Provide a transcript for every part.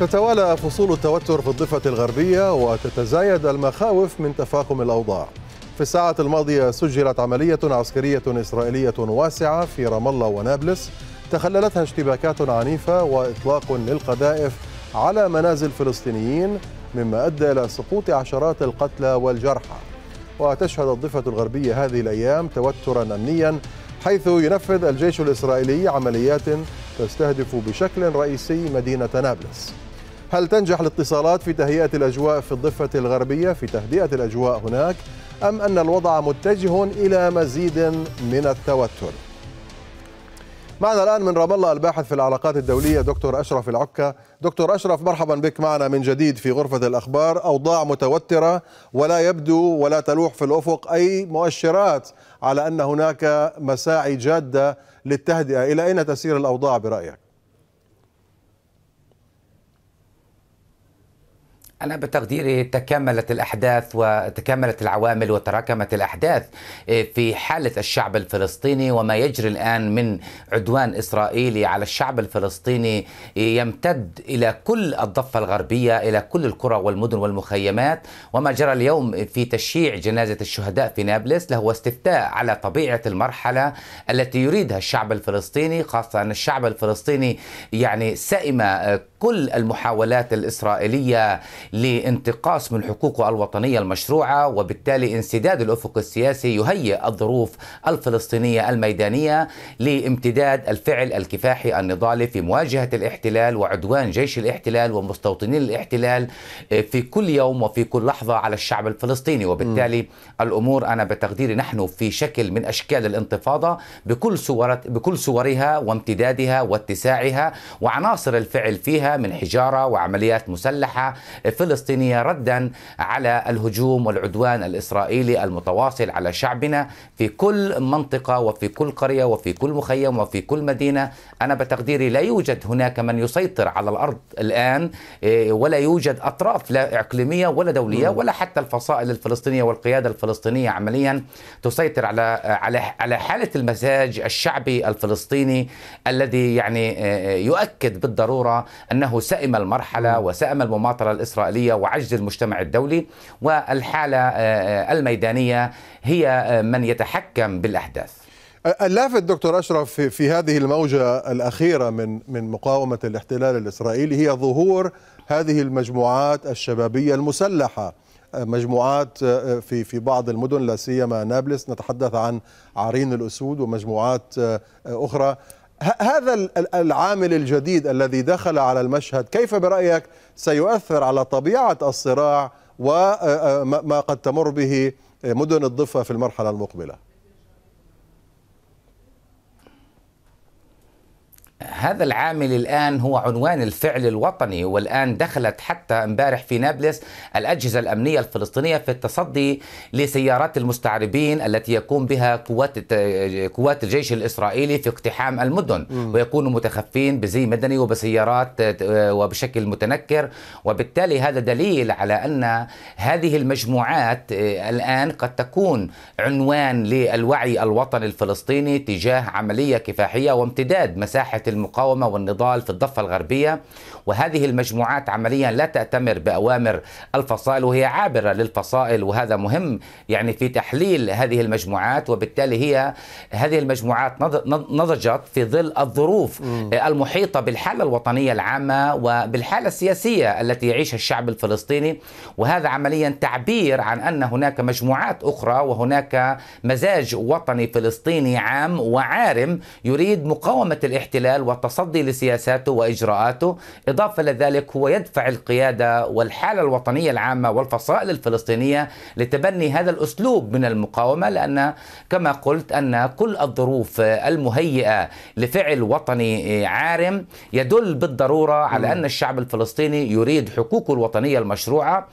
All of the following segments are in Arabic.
تتوالى فصول التوتر في الضفة الغربية وتتزايد المخاوف من تفاقم الأوضاع في الساعة الماضية سجلت عملية عسكرية إسرائيلية واسعة في رام الله ونابلس تخللتها اشتباكات عنيفة وإطلاق للقذائف على منازل فلسطينيين مما أدى إلى سقوط عشرات القتلى والجرحى وتشهد الضفة الغربية هذه الأيام توترا أمنيا حيث ينفذ الجيش الإسرائيلي عمليات تستهدف بشكل رئيسي مدينة نابلس هل تنجح الاتصالات في تهيئة الأجواء في الضفة الغربية في تهدئة الأجواء هناك أم أن الوضع متجه إلى مزيد من التوتر معنا الآن من رام الله الباحث في العلاقات الدولية دكتور أشرف العكا دكتور أشرف مرحبا بك معنا من جديد في غرفة الأخبار أوضاع متوترة ولا يبدو ولا تلوح في الأفق أي مؤشرات على أن هناك مساعي جادة للتهدئة إلى أين تسير الأوضاع برأيك؟ أنا بتقديري تكاملت الأحداث وتكاملت العوامل وتراكمت الأحداث آه، في حالة الشعب الفلسطيني وما يجري الآن من عدوان إسرائيلي على الشعب الفلسطيني آه، يمتد إلى كل الضفة الغربية إلى كل القرى والمدن والمخيمات وما جرى اليوم في تشييع جنازة الشهداء في نابلس لهو استفتاء على طبيعة المرحلة التي يريدها الشعب الفلسطيني خاصة أن الشعب الفلسطيني يعني سئم آه، كل المحاولات الإسرائيلية لانتقاص من حقوقه الوطنية المشروعة وبالتالي انسداد الأفق السياسي يهيئ الظروف الفلسطينية الميدانية لامتداد الفعل الكفاحي النضالي في مواجهة الاحتلال وعدوان جيش الاحتلال ومستوطني الاحتلال آه، في كل يوم وفي كل لحظة على الشعب الفلسطيني وبالتالي م. الأمور أنا بتقديري نحن في شكل من أشكال الانتفاضة بكل, صورت بكل صورها وامتدادها واتساعها وعناصر الفعل فيها من حجاره وعمليات مسلحه فلسطينيه ردا على الهجوم والعدوان الاسرائيلي المتواصل على شعبنا في كل منطقه وفي كل قريه وفي كل مخيم وفي كل مدينه انا بتقديري لا يوجد هناك من يسيطر على الارض الان إيه، ولا يوجد اطراف لا اقليميه ولا دوليه ولا حتى الفصائل الفلسطينيه والقياده الفلسطينيه عمليا تسيطر على على على حاله المزاج الشعبي الفلسطيني الذي يعني إيه، يؤكد بالضروره ان أنه سئم المرحلة وسئم المماطلة الإسرائيلية وعجز المجتمع الدولي والحالة آه، آه، الميدانية هي آه، من يتحكم بالأحداث اللافت دكتور أشرف في هذه الموجة الأخيرة من من مقاومة الاحتلال الإسرائيلي هي ظهور هذه المجموعات الشبابية المسلحة مجموعات في في بعض المدن لا سيما نابلس نتحدث عن عرين الاسود ومجموعات اخرى هذا العامل الجديد الذي دخل على المشهد كيف برأيك سيؤثر على طبيعة الصراع وما آه، آه، قد تمر به مدن الضفة في المرحلة المقبلة هذا العامل الآن هو عنوان الفعل الوطني والآن دخلت حتى امبارح في نابلس الأجهزة الأمنية الفلسطينية في التصدي لسيارات المستعربين التي يقوم بها قوات قوات الجيش الإسرائيلي في اقتحام المدن ويكونوا متخفين بزي مدني وبسيارات آه، وبشكل متنكر وبالتالي هذا دليل على أن هذه المجموعات آه، الآن قد تكون عنوان للوعي الوطني الفلسطيني تجاه عملية كفاحية وامتداد مساحة المقاومة المقاومة والنضال في الضفة الغربية وهذه المجموعات عمليا لا تأتمر بأوامر الفصائل وهي عابرة للفصائل وهذا مهم يعني في تحليل هذه المجموعات وبالتالي هي هذه المجموعات نضجت في ظل الظروف المحيطة بالحالة الوطنية العامة وبالحالة السياسية التي يعيشها الشعب الفلسطيني وهذا عمليا تعبير عن أن هناك مجموعات أخرى وهناك مزاج وطني فلسطيني عام وعارم يريد مقاومة الاحتلال والتصدي لسياساته واجراءاته، اضافه لذلك هو يدفع القياده والحاله الوطنيه العامه والفصائل الفلسطينيه لتبني هذا الاسلوب من المقاومه لان كما قلت ان كل الظروف المهيئه لفعل وطني عارم يدل بالضروره على ان الشعب الفلسطيني يريد حقوقه الوطنيه المشروعه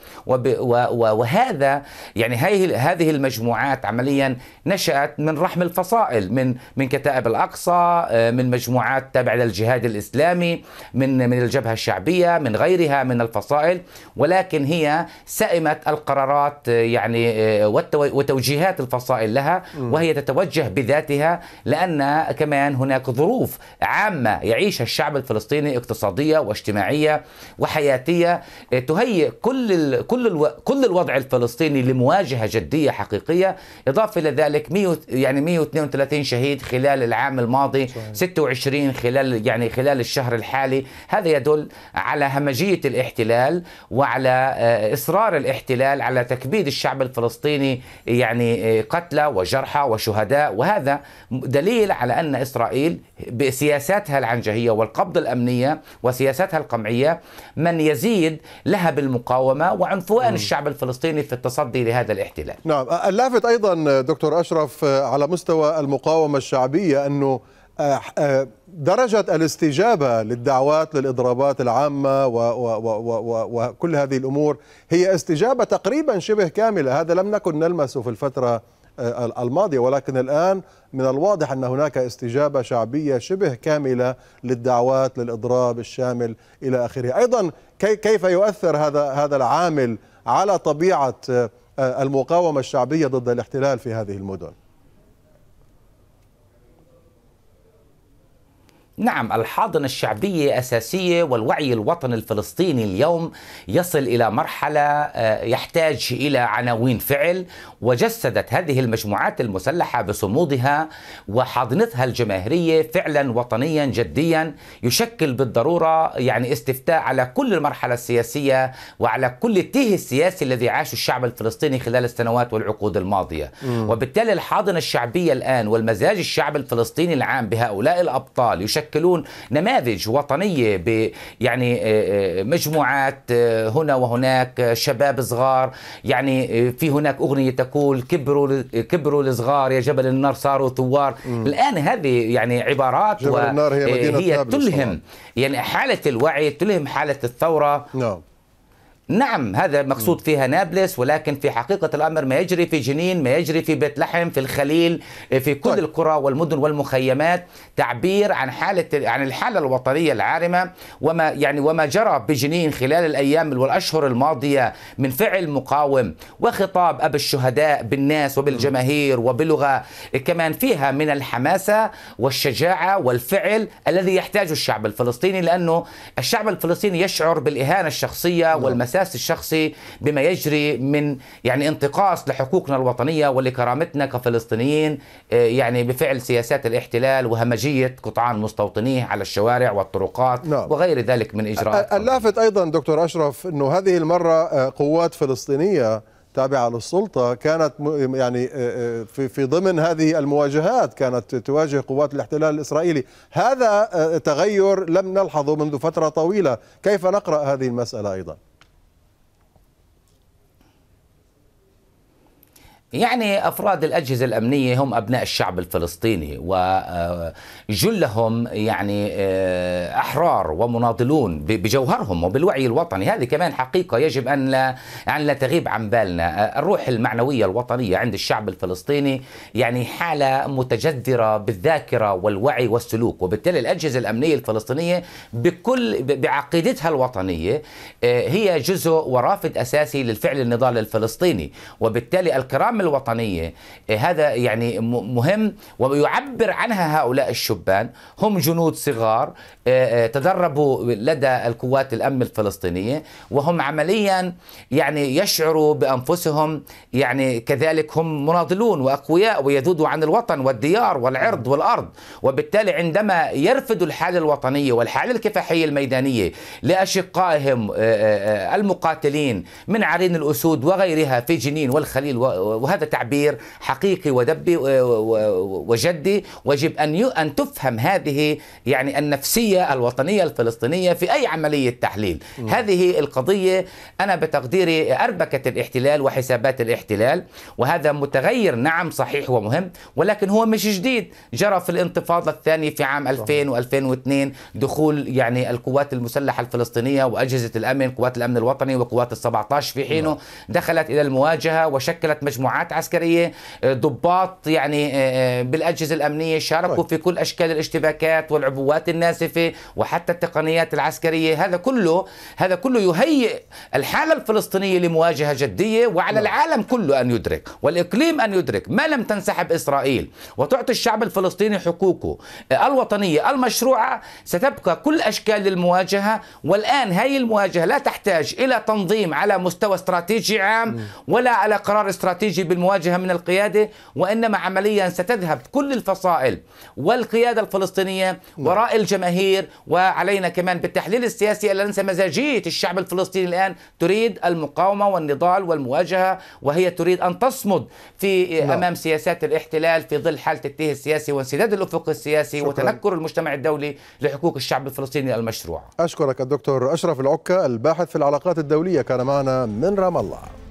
وهذا يعني هذه المجموعات عمليا نشات من رحم الفصائل من من كتائب الاقصى آه، من مجموعات تابعه على الجهاد الاسلامي من من الجبهه الشعبيه من غيرها من الفصائل ولكن هي سئمت القرارات يعني آه، وتوجيهات الفصائل لها وهي تتوجه بذاتها لان كمان هناك ظروف عامه يعيشها الشعب الفلسطيني اقتصاديه واجتماعيه وحياتيه آه، تهيئ كل كل كل الوضع الفلسطيني لمواجهه جديه حقيقيه اضافه الى ذلك 100 يعني 132 شهيد خلال العام الماضي 26 خلال خلال يعني خلال الشهر الحالي هذا يدل على همجية الاحتلال وعلى آه، إصرار الاحتلال على تكبيد الشعب الفلسطيني يعني آه، قتلى وجرحى وشهداء وهذا دليل على أن إسرائيل بسياساتها العنجهية والقبض الأمنية وسياساتها القمعية من يزيد لها بالمقاومة وعنفوان الشعب الفلسطيني في التصدي لهذا الاحتلال نعم اللافت أيضا دكتور أشرف على مستوى المقاومة الشعبية أنه آه، آه، درجة الاستجابة للدعوات للإضرابات العامة وكل هذه الأمور هي استجابة تقريبا شبه كاملة هذا لم نكن نلمسه في الفترة آه، الماضية ولكن الآن من الواضح أن هناك استجابة شعبية شبه كاملة للدعوات للإضراب الشامل إلى آخره أيضا كيف يؤثر هذا هذا العامل على طبيعة المقاومة الشعبية ضد الاحتلال في هذه المدن نعم الحاضنة الشعبية أساسية والوعي الوطني الفلسطيني اليوم يصل إلى مرحلة آه، يحتاج إلى عناوين فعل وجسدت هذه المجموعات المسلحة بصمودها وحاضنتها الجماهيرية فعلا وطنيا جديا يشكل بالضرورة يعني استفتاء على كل المرحلة السياسية وعلى كل التيه السياسي الذي عاشه الشعب الفلسطيني خلال السنوات والعقود الماضية م. وبالتالي الحاضنة الشعبية الآن والمزاج الشعب الفلسطيني العام بهؤلاء الأبطال يشكل يشكلون نماذج وطنيه ب يعني آه، آه، مجموعات آه، هنا وهناك شباب صغار يعني في هناك اغنيه تقول كبروا كبروا الصغار يا جبل النار صاروا ثوار م. الان هذه يعني عبارات جبل النار هي, مدينة هي تلهم يعني حاله الوعي تلهم حاله الثوره نعم. نعم هذا مقصود فيها نابلس ولكن في حقيقة الأمر ما يجري في جنين ما يجري في بيت لحم في الخليل في كل طيب. القرى والمدن والمخيمات تعبير عن حالة عن الحالة الوطنية العارمة وما يعني وما جرى بجنين خلال الأيام والأشهر الماضية من فعل مقاوم وخطاب أب الشهداء بالناس وبالجماهير وبلغة كمان فيها من الحماسة والشجاعة والفعل الذي يحتاجه الشعب الفلسطيني لأنه الشعب الفلسطيني يشعر بالإهانة الشخصية نعم. والمساء الاحساس الشخصي بما يجري من يعني انتقاص لحقوقنا الوطنيه ولكرامتنا كفلسطينيين آه، يعني بفعل سياسات الاحتلال وهمجيه قطعان مستوطنيه على الشوارع والطرقات نعم. وغير ذلك من اجراءات اللافت ايضا دكتور اشرف انه هذه المره آه، قوات فلسطينيه تابعة للسلطة كانت يعني آه، في في ضمن هذه المواجهات كانت تواجه قوات الاحتلال الإسرائيلي هذا تغير لم نلحظه منذ فترة طويلة كيف نقرأ هذه المسألة أيضا يعني افراد الاجهزه الامنيه هم ابناء الشعب الفلسطيني وجلهم آه، يعني آه، احرار ومناضلون بجوهرهم وبالوعي الوطني هذه كمان حقيقه يجب ان لا ان لا تغيب عن بالنا آه، الروح المعنويه الوطنيه عند الشعب الفلسطيني يعني حاله متجذره بالذاكره والوعي والسلوك وبالتالي الاجهزه الامنيه الفلسطينيه بكل بعقيدتها الوطنيه هي جزء ورافد اساسي للفعل النضال الفلسطيني وبالتالي الكرامه العامة الوطنية إيه، هذا يعني مهم ويعبر عنها هؤلاء الشبان هم جنود صغار إيه، إيه، تدربوا لدى القوات الأمن الفلسطينية وهم عمليا يعني يشعروا بأنفسهم يعني كذلك هم مناضلون وأقوياء ويذودوا عن الوطن والديار والعرض والأرض وبالتالي عندما يرفدوا الحالة الوطنية والحالة الكفاحية الميدانية لأشقائهم المقاتلين من عرين الأسود وغيرها في جنين والخليل و وهذا تعبير حقيقي ودبي آه، وجدي وجب أن أن تفهم هذه يعني النفسية الوطنية الفلسطينية في أي عملية تحليل م. هذه القضية أنا بتقديري أربكت الاحتلال وحسابات الاحتلال وهذا متغير نعم صحيح ومهم ولكن هو مش جديد جرى في الانتفاضة الثانية في عام 2000 و2002 دخول يعني القوات المسلحة الفلسطينية وأجهزة الأمن قوات الأمن الوطني وقوات ال17 في حينه نعم. دخلت إلى المواجهة وشكلت مجموعات جماعات عسكريه آه، ضباط يعني آه، آه، بالاجهزه الامنيه شاركوا طيب. في كل اشكال الاشتباكات والعبوات الناسفه وحتى التقنيات العسكريه هذا كله هذا كله يهيئ الحاله الفلسطينيه لمواجهه جديه وعلى نعم. العالم كله ان يدرك والاقليم ان يدرك ما لم تنسحب اسرائيل وتعطي الشعب الفلسطيني حقوقه الوطنيه المشروعه ستبقى كل اشكال المواجهه والان هاي المواجهه لا تحتاج الى تنظيم على مستوى استراتيجي عام ولا على قرار استراتيجي بالمواجهة من القيادة وإنما عمليا ستذهب كل الفصائل والقيادة الفلسطينية نعم. وراء الجماهير وعلينا كمان بالتحليل السياسي ألا ننسى مزاجية الشعب الفلسطيني الآن تريد المقاومة والنضال والمواجهة وهي تريد أن تصمد في لا. نعم. أمام سياسات الاحتلال في ظل حالة التيه السياسي وانسداد الأفق السياسي شكرا. وتنكر المجتمع الدولي لحقوق الشعب الفلسطيني المشروع أشكرك الدكتور أشرف العكة الباحث في العلاقات الدولية كان معنا من رام الله